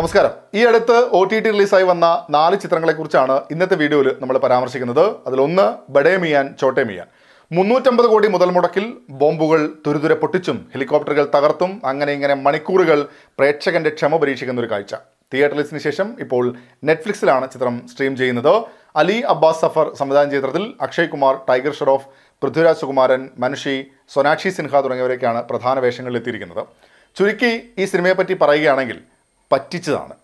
നമസ്കാരം ഈ അടുത്ത് ഒ ടി ടി റിലീസായി വന്ന നാല് ചിത്രങ്ങളെക്കുറിച്ചാണ് ഇന്നത്തെ വീഡിയോയിൽ നമ്മൾ പരാമർശിക്കുന്നത് അതിലൊന്ന് ബഡേ മിയാൻ ചോട്ടേ മിയാൻ മുന്നൂറ്റമ്പത് കോടി മുതൽ മുടക്കിൽ ബോംബുകൾ തുരുതുരെ പൊട്ടിച്ചും ഹെലികോപ്റ്ററുകൾ തകർത്തും അങ്ങനെ ഇങ്ങനെ മണിക്കൂറുകൾ പ്രേക്ഷകന്റെ ക്ഷമ പരീക്ഷിക്കുന്ന ഒരു കാഴ്ച തിയേറ്ററിൽസിന് ശേഷം ഇപ്പോൾ നെറ്റ്ഫ്ലിക്സിലാണ് ചിത്രം സ്ട്രീം ചെയ്യുന്നത് അലി അബ്ബാസ് സഫർ സംവിധാനം ചെയ്ത ചിത്രത്തിൽ അക്ഷയ് കുമാർ ടൈഗർ ഷെറോഫ് പൃഥ്വിരാജ് സുകുമാരൻ മനുഷി സൊനാക്ഷി സിൻഹ തുടങ്ങിയവരൊക്കെയാണ് പ്രധാന വേഷങ്ങളിൽ എത്തിയിരിക്കുന്നത് ചുരുക്കി ഈ സിനിമയെപ്പറ്റി പറയുകയാണെങ്കിൽ പറ്റിച്ചതാണ്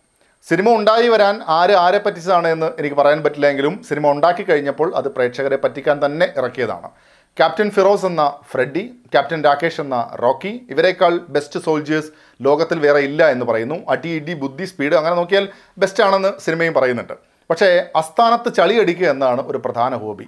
സിനിമ ഉണ്ടായി വരാൻ ആര് ആരെ പറ്റിച്ചതാണ് എന്ന് എനിക്ക് പറയാൻ പറ്റില്ലെങ്കിലും സിനിമ ഉണ്ടാക്കി കഴിഞ്ഞപ്പോൾ അത് പ്രേക്ഷകരെ പറ്റിക്കാൻ തന്നെ ഇറക്കിയതാണ് ക്യാപ്റ്റൻ ഫിറോസ് എന്ന ഫ്രെഡി ക്യാപ്റ്റൻ രാകേഷ് എന്ന റോക്കി ഇവരെക്കാൾ ബെസ്റ്റ് സോൾജിയേഴ്സ് ലോകത്തിൽ വേറെ ഇല്ല എന്ന് പറയുന്നു അടി ഇടി ബുദ്ധി സ്പീഡ് അങ്ങനെ നോക്കിയാൽ ബെസ്റ്റ് ആണെന്ന് സിനിമയും പറയുന്നുണ്ട് പക്ഷേ അസ്ഥാനത്ത് ചളിയടിക്കുക എന്നാണ് ഒരു പ്രധാന ഹോബി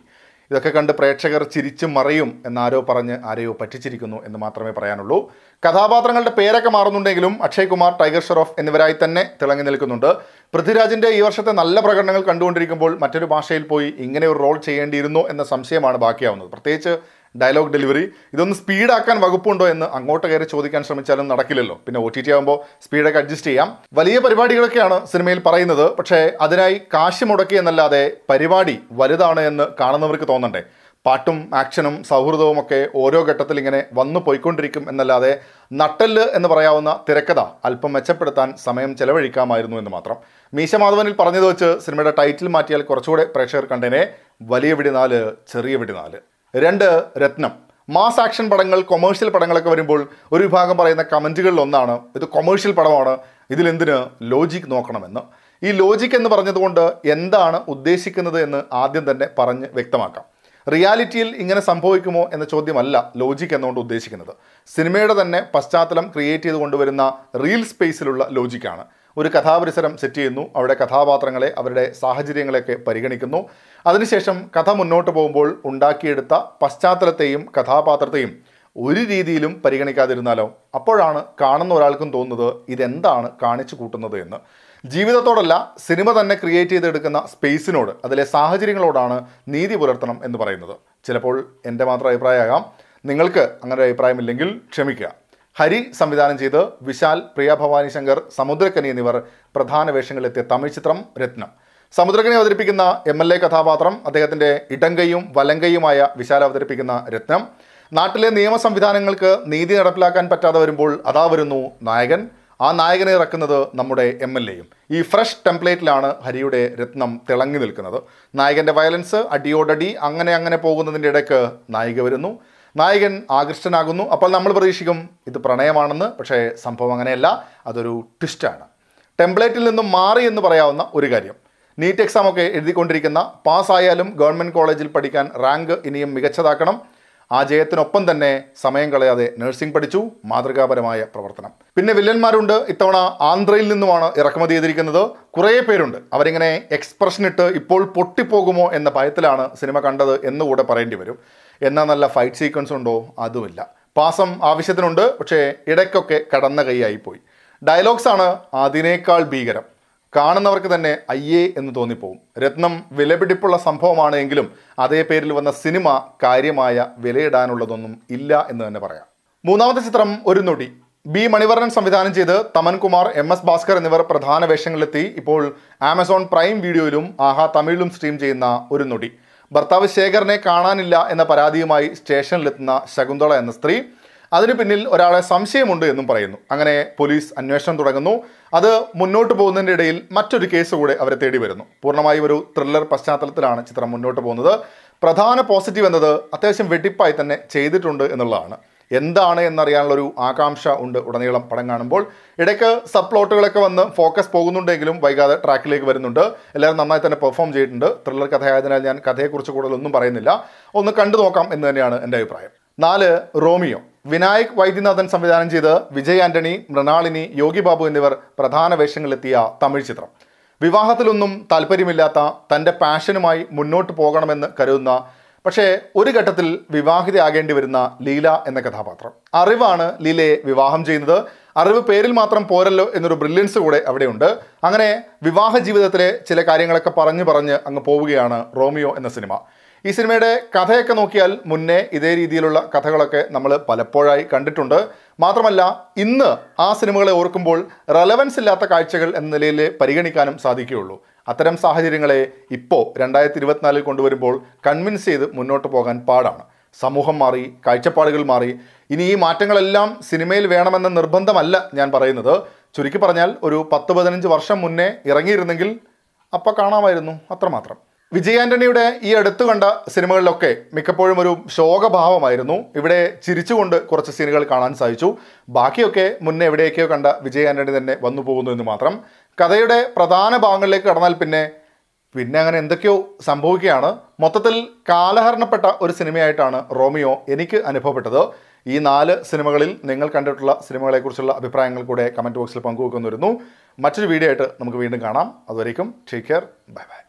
ഇതൊക്കെ കണ്ട് പ്രേക്ഷകർ ചിരിച്ചു മറിയും എന്നാരോ പറഞ്ഞ് ആരെയോ പറ്റിച്ചിരിക്കുന്നു എന്ന് മാത്രമേ പറയാനുള്ളൂ കഥാപാത്രങ്ങളുടെ പേരൊക്കെ മാറുന്നുണ്ടെങ്കിലും അക്ഷയ് കുമാർ ടൈഗർ ഷെറോഫ് എന്നിവരായി തന്നെ തിളങ്ങി നിൽക്കുന്നുണ്ട് പൃഥ്വിരാജിൻ്റെ ഈ വർഷത്തെ നല്ല പ്രകടനങ്ങൾ കണ്ടുകൊണ്ടിരിക്കുമ്പോൾ മറ്റൊരു ഭാഷയിൽ പോയി ഇങ്ങനെ ഒരു റോൾ ചെയ്യേണ്ടിയിരുന്നു എന്ന സംശയമാണ് ബാക്കിയാവുന്നത് പ്രത്യേകിച്ച് ഡയലോഗ് ഡെലിവറി ഇതൊന്ന് സ്പീഡാക്കാൻ വകുപ്പുണ്ടോ എന്ന് അങ്ങോട്ട് കയറി ചോദിക്കാൻ ശ്രമിച്ചാലും നടക്കില്ലല്ലോ പിന്നെ ഒ ടി ടി ആകുമ്പോൾ സ്പീഡൊക്കെ അഡ്ജസ്റ്റ് ചെയ്യാം വലിയ പരിപാടികളൊക്കെയാണ് സിനിമയിൽ പറയുന്നത് പക്ഷേ അതിനായി കാശ് മുടക്കി എന്നല്ലാതെ പരിപാടി വലുതാണ് എന്ന് കാണുന്നവർക്ക് തോന്നണ്ടേ പാട്ടും ആക്ഷനും സൗഹൃദവും ഒക്കെ ഓരോ ഘട്ടത്തിൽ ഇങ്ങനെ വന്നു പോയിക്കൊണ്ടിരിക്കും എന്നല്ലാതെ നട്ടല് എന്ന് പറയാവുന്ന തിരക്കഥ അല്പം മെച്ചപ്പെടുത്താൻ സമയം ചെലവഴിക്കാമായിരുന്നു എന്ന് മാത്രം മാധവനിൽ പറഞ്ഞത് വെച്ച് സിനിമയുടെ ടൈറ്റിൽ മാറ്റിയാൽ കുറച്ചുകൂടെ പ്രേക്ഷകർ കണ്ടേനെ വലിയ വിടി നാല് ചെറിയ വിടി നാല് രണ്ട് രത്നം മാസ് ആക്ഷൻ പടങ്ങൾ കൊമേഴ്ഷ്യൽ പടങ്ങളൊക്കെ വരുമ്പോൾ ഒരു വിഭാഗം പറയുന്ന കമൻറ്റുകളിൽ ഒന്നാണ് ഇത് കൊമേഴ്ഷ്യൽ പടമാണ് ഇതിലെന്തിന് ലോജിക് നോക്കണമെന്ന് ഈ ലോജിക് എന്ന് പറഞ്ഞതുകൊണ്ട് എന്താണ് ഉദ്ദേശിക്കുന്നത് എന്ന് ആദ്യം തന്നെ പറഞ്ഞ് വ്യക്തമാക്കാം റിയാലിറ്റിയിൽ ഇങ്ങനെ സംഭവിക്കുമോ എന്ന ചോദ്യമല്ല ലോജിക് എന്നുകൊണ്ട് ഉദ്ദേശിക്കുന്നത് സിനിമയുടെ തന്നെ പശ്ചാത്തലം ക്രിയേറ്റ് ചെയ്ത് കൊണ്ടുവരുന്ന റിയൽ സ്പേസിലുള്ള ലോജിക്കാണ് ഒരു കഥാപരിസരം സെറ്റ് ചെയ്യുന്നു അവിടെ കഥാപാത്രങ്ങളെ അവരുടെ സാഹചര്യങ്ങളെയൊക്കെ പരിഗണിക്കുന്നു അതിനുശേഷം കഥ മുന്നോട്ട് പോകുമ്പോൾ ഉണ്ടാക്കിയെടുത്ത പശ്ചാത്തലത്തെയും കഥാപാത്രത്തെയും ഒരു രീതിയിലും പരിഗണിക്കാതിരുന്നാലോ അപ്പോഴാണ് കാണുന്ന ഒരാൾക്കും തോന്നുന്നത് ഇതെന്താണ് കാണിച്ചു കൂട്ടുന്നത് എന്ന് ജീവിതത്തോടല്ല സിനിമ തന്നെ ക്രിയേറ്റ് ചെയ്തെടുക്കുന്ന സ്പേസിനോട് അതിലെ സാഹചര്യങ്ങളോടാണ് നീതി പുലർത്തണം എന്ന് പറയുന്നത് ചിലപ്പോൾ എൻ്റെ മാത്രം അഭിപ്രായമാകാം നിങ്ങൾക്ക് അങ്ങനെ അഭിപ്രായമില്ലെങ്കിൽ ക്ഷമിക്കുക ഹരി സംവിധാനം ചെയ്ത് വിശാൽ പ്രിയ ഭവാനി ശങ്കർ സമുദ്രക്കനി എന്നിവർ പ്രധാന വേഷങ്ങളിലെത്തിയ തമിഴ് ചിത്രം രത്നം സമുദ്രക്കനി അവതരിപ്പിക്കുന്ന എം എൽ എ കഥാപാത്രം അദ്ദേഹത്തിൻ്റെ ഇടങ്കയും വലങ്കയുമായ വിശാൽ അവതരിപ്പിക്കുന്ന രത്നം നാട്ടിലെ നിയമ സംവിധാനങ്ങൾക്ക് നീതി നടപ്പിലാക്കാൻ പറ്റാതെ വരുമ്പോൾ അതാ വരുന്നു നായകൻ ആ നായകനെ ഇറക്കുന്നത് നമ്മുടെ എം എൽ എയും ഈ ഫ്രഷ് ടെംപ്ലേറ്റിലാണ് ഹരിയുടെ രത്നം തിളങ്ങി നിൽക്കുന്നത് നായകൻ്റെ വയലൻസ് അടിയോടടി അങ്ങനെ അങ്ങനെ പോകുന്നതിൻ്റെ ഇടയ്ക്ക് നായിക വരുന്നു നായകൻ ആകൃഷ്ടനാകുന്നു അപ്പോൾ നമ്മൾ പ്രതീക്ഷിക്കും ഇത് പ്രണയമാണെന്ന് പക്ഷേ സംഭവം അങ്ങനെയല്ല അതൊരു ട്വിസ്റ്റാണ് ടെംപ്ലേറ്റിൽ നിന്നും മാറി എന്ന് പറയാവുന്ന ഒരു കാര്യം നീറ്റ് ഒക്കെ എഴുതിക്കൊണ്ടിരിക്കുന്ന പാസ്സായാലും ഗവൺമെൻറ് കോളേജിൽ പഠിക്കാൻ റാങ്ക് ഇനിയും മികച്ചതാക്കണം ആ ജയത്തിനൊപ്പം തന്നെ സമയം കളയാതെ നഴ്സിംഗ് പഠിച്ചു മാതൃകാപരമായ പ്രവർത്തനം പിന്നെ വില്ലന്മാരുണ്ട് ഇത്തവണ ആന്ധ്രയിൽ നിന്നുമാണ് ഇറക്കുമതി ചെയ്തിരിക്കുന്നത് കുറേ പേരുണ്ട് അവരിങ്ങനെ എക്സ്പ്രഷൻ ഇട്ട് ഇപ്പോൾ പൊട്ടിപ്പോകുമോ എന്ന ഭയത്തിലാണ് സിനിമ കണ്ടത് എന്നുകൂടെ പറയേണ്ടി വരും എന്നാൽ നല്ല ഫൈറ്റ് സീക്വൻസ് ഉണ്ടോ അതുമില്ല പാസം ആവശ്യത്തിനുണ്ട് പക്ഷേ ഇടയ്ക്കൊക്കെ കടന്ന കൈയായി പോയി ഡയലോഗ്സാണ് അതിനേക്കാൾ ഭീകരം കാണുന്നവർക്ക് തന്നെ അയ്യേ എന്ന് തോന്നിപ്പോവും രത്നം വിലപിടിപ്പുള്ള സംഭവമാണ് എങ്കിലും അതേ പേരിൽ വന്ന സിനിമ കാര്യമായ വിലയിടാനുള്ളതൊന്നും ഇല്ല എന്ന് തന്നെ പറയാം മൂന്നാമത്തെ ചിത്രം ഒരു നൊടി ബി മണിവർണൻ സംവിധാനം ചെയ്ത് തമൻകുമാർ എം എസ് ഭാസ്കർ എന്നിവർ പ്രധാന വേഷങ്ങളിലെത്തി ഇപ്പോൾ ആമസോൺ പ്രൈം വീഡിയോയിലും ആഹാ തമിഴിലും സ്ട്രീം ചെയ്യുന്ന ഒരു നൊടി ഭർത്താവ് ശേഖറിനെ കാണാനില്ല എന്ന പരാതിയുമായി സ്റ്റേഷനിലെത്തുന്ന ശകുന്തള എന്ന സ്ത്രീ അതിന് പിന്നിൽ ഒരാളെ സംശയമുണ്ട് എന്നും പറയുന്നു അങ്ങനെ പോലീസ് അന്വേഷണം തുടങ്ങുന്നു അത് മുന്നോട്ട് പോകുന്നതിൻ്റെ ഇടയിൽ മറ്റൊരു കേസ് കൂടെ അവരെ തേടി വരുന്നു പൂർണ്ണമായും ഒരു ത്രില്ലർ പശ്ചാത്തലത്തിലാണ് ചിത്രം മുന്നോട്ട് പോകുന്നത് പ്രധാന പോസിറ്റീവ് എന്നത് അത്യാവശ്യം വെടിപ്പായി തന്നെ ചെയ്തിട്ടുണ്ട് എന്നുള്ളതാണ് എന്താണ് എന്നറിയാനുള്ളൊരു ആകാംക്ഷ ഉണ്ട് ഉടനീളം പടം കാണുമ്പോൾ ഇടയ്ക്ക് സബ് പ്ലോട്ടുകളൊക്കെ വന്ന് ഫോക്കസ് പോകുന്നുണ്ടെങ്കിലും വൈകാതെ ട്രാക്കിലേക്ക് വരുന്നുണ്ട് എല്ലാവരും നന്നായി തന്നെ പെർഫോം ചെയ്തിട്ടുണ്ട് ത്രില്ലർ കഥയായതിനാൽ ഞാൻ കഥയെക്കുറിച്ച് കൂടുതലൊന്നും പറയുന്നില്ല ഒന്ന് കണ്ടു നോക്കാം എന്ന് തന്നെയാണ് എൻ്റെ അഭിപ്രായം നാല് റോമിയോ വിനായക് വൈദ്യനാഥൻ സംവിധാനം ചെയ്ത് വിജയ് ആന്റണി മൃണാളിനി യോഗി ബാബു എന്നിവർ പ്രധാന വേഷങ്ങളിലെത്തിയ തമിഴ് ചിത്രം വിവാഹത്തിലൊന്നും താല്പര്യമില്ലാത്ത തൻ്റെ പാഷനുമായി മുന്നോട്ട് പോകണമെന്ന് കരുതുന്ന പക്ഷേ ഒരു ഘട്ടത്തിൽ വിവാഹിതയാകേണ്ടി വരുന്ന ലീല എന്ന കഥാപാത്രം അറിവാണ് ലീലയെ വിവാഹം ചെയ്യുന്നത് അറിവ് പേരിൽ മാത്രം പോരല്ലോ എന്നൊരു ബ്രില്യൻസ് കൂടെ അവിടെയുണ്ട് അങ്ങനെ വിവാഹ ജീവിതത്തിലെ ചില കാര്യങ്ങളൊക്കെ പറഞ്ഞു പറഞ്ഞ് അങ്ങ് പോവുകയാണ് റോമിയോ എന്ന സിനിമ ഈ സിനിമയുടെ കഥയൊക്കെ നോക്കിയാൽ മുന്നേ ഇതേ രീതിയിലുള്ള കഥകളൊക്കെ നമ്മൾ പലപ്പോഴായി കണ്ടിട്ടുണ്ട് മാത്രമല്ല ഇന്ന് ആ സിനിമകളെ ഓർക്കുമ്പോൾ റെലവൻസ് ഇല്ലാത്ത കാഴ്ചകൾ എന്ന നിലയിൽ പരിഗണിക്കാനും സാധിക്കുകയുള്ളൂ അത്തരം സാഹചര്യങ്ങളെ ഇപ്പോൾ രണ്ടായിരത്തി ഇരുപത്തിനാലിൽ കൊണ്ടുവരുമ്പോൾ കൺവിൻസ് ചെയ്ത് മുന്നോട്ട് പോകാൻ പാടാണ് സമൂഹം മാറി കാഴ്ചപ്പാടുകൾ മാറി ഇനി ഈ മാറ്റങ്ങളെല്ലാം സിനിമയിൽ വേണമെന്ന നിർബന്ധമല്ല ഞാൻ പറയുന്നത് ചുരുക്കി പറഞ്ഞാൽ ഒരു പത്ത് പതിനഞ്ച് വർഷം മുന്നേ ഇറങ്ങിയിരുന്നെങ്കിൽ അപ്പോൾ കാണാമായിരുന്നു അത്രമാത്രം വിജയാന്റണിയുടെ ഈ അടുത്തു കണ്ട സിനിമകളിലൊക്കെ മിക്കപ്പോഴും ഒരു ശോകഭാവമായിരുന്നു ഇവിടെ ചിരിച്ചുകൊണ്ട് കുറച്ച് സീനുകൾ കാണാൻ സാധിച്ചു ബാക്കിയൊക്കെ മുന്നേ എവിടെയൊക്കെയോ കണ്ട വിജയ് ആന്റണി തന്നെ വന്നു പോകുന്നു എന്ന് മാത്രം കഥയുടെ പ്രധാന ഭാഗങ്ങളിലേക്ക് കടന്നാൽ പിന്നെ പിന്നെ അങ്ങനെ എന്തൊക്കെയോ സംഭവിക്കുകയാണ് മൊത്തത്തിൽ കാലഹരണപ്പെട്ട ഒരു സിനിമയായിട്ടാണ് റോമിയോ എനിക്ക് അനുഭവപ്പെട്ടത് ഈ നാല് സിനിമകളിൽ നിങ്ങൾ കണ്ടിട്ടുള്ള സിനിമകളെക്കുറിച്ചുള്ള അഭിപ്രായങ്ങൾ കൂടെ കമൻറ്റ് ബോക്സിൽ പങ്കുവെക്കുന്നു മറ്റൊരു വീഡിയോ ആയിട്ട് നമുക്ക് വീണ്ടും കാണാം അതുവരേക്കും ടേക്ക് കെയർ ബൈ ബൈ